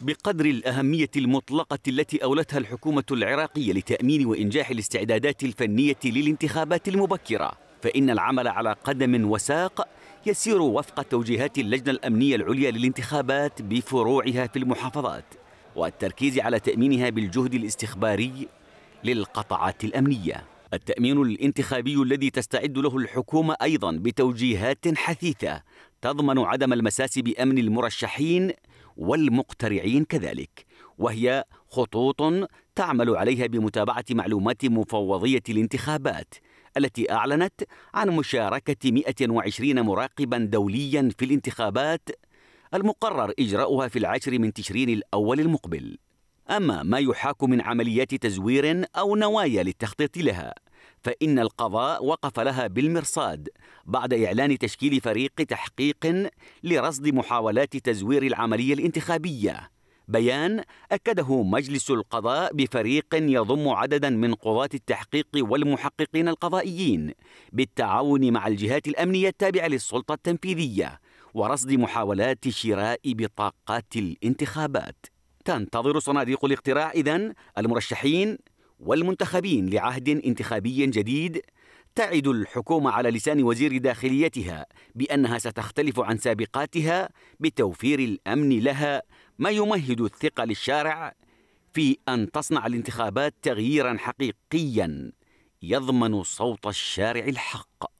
بقدر الأهمية المطلقة التي أولتها الحكومة العراقية لتأمين وإنجاح الاستعدادات الفنية للانتخابات المبكرة فإن العمل على قدم وساق يسير وفق توجيهات اللجنة الأمنية العليا للانتخابات بفروعها في المحافظات والتركيز على تأمينها بالجهد الاستخباري للقطعات الأمنية التأمين الانتخابي الذي تستعد له الحكومة أيضا بتوجيهات حثيثة تضمن عدم المساس بأمن المرشحين والمقترعين كذلك وهي خطوط تعمل عليها بمتابعة معلومات مفوضية الانتخابات التي أعلنت عن مشاركة 120 مراقبا دوليا في الانتخابات المقرر إجراؤها في العاشر من تشرين الأول المقبل أما ما يحاك من عمليات تزوير أو نوايا للتخطيط لها فإن القضاء وقف لها بالمرصاد بعد إعلان تشكيل فريق تحقيق لرصد محاولات تزوير العملية الانتخابية بيان أكده مجلس القضاء بفريق يضم عددا من قضاة التحقيق والمحققين القضائيين بالتعاون مع الجهات الأمنية التابعة للسلطة التنفيذية ورصد محاولات شراء بطاقات الانتخابات تنتظر صناديق الاقتراع إذن المرشحين والمنتخبين لعهد انتخابي جديد تعد الحكومة على لسان وزير داخليتها بأنها ستختلف عن سابقاتها بتوفير الأمن لها ما يمهد الثقة للشارع في أن تصنع الانتخابات تغييرا حقيقيا يضمن صوت الشارع الحق